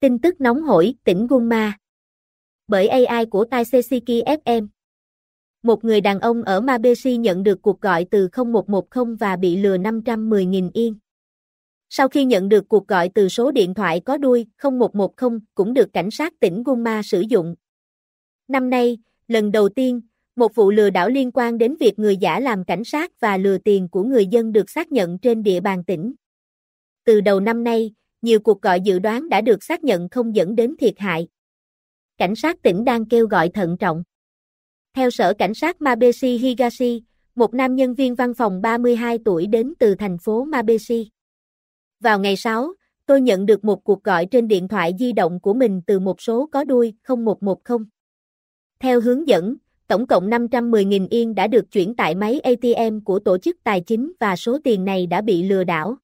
Tin tức nóng hổi, tỉnh Gunma. Bởi AI của Taiseki FM. Một người đàn ông ở Mabeshi nhận được cuộc gọi từ 0110 và bị lừa 510.000 yên. Sau khi nhận được cuộc gọi từ số điện thoại có đuôi 0110 cũng được cảnh sát tỉnh Gunma sử dụng. Năm nay, lần đầu tiên, một vụ lừa đảo liên quan đến việc người giả làm cảnh sát và lừa tiền của người dân được xác nhận trên địa bàn tỉnh. Từ đầu năm nay, nhiều cuộc gọi dự đoán đã được xác nhận không dẫn đến thiệt hại. Cảnh sát tỉnh đang kêu gọi thận trọng. Theo sở cảnh sát Mabeshi Higashi, một nam nhân viên văn phòng 32 tuổi đến từ thành phố Mabeshi. Vào ngày 6, tôi nhận được một cuộc gọi trên điện thoại di động của mình từ một số có đuôi 0110. Theo hướng dẫn, tổng cộng 510.000 yên đã được chuyển tại máy ATM của tổ chức tài chính và số tiền này đã bị lừa đảo.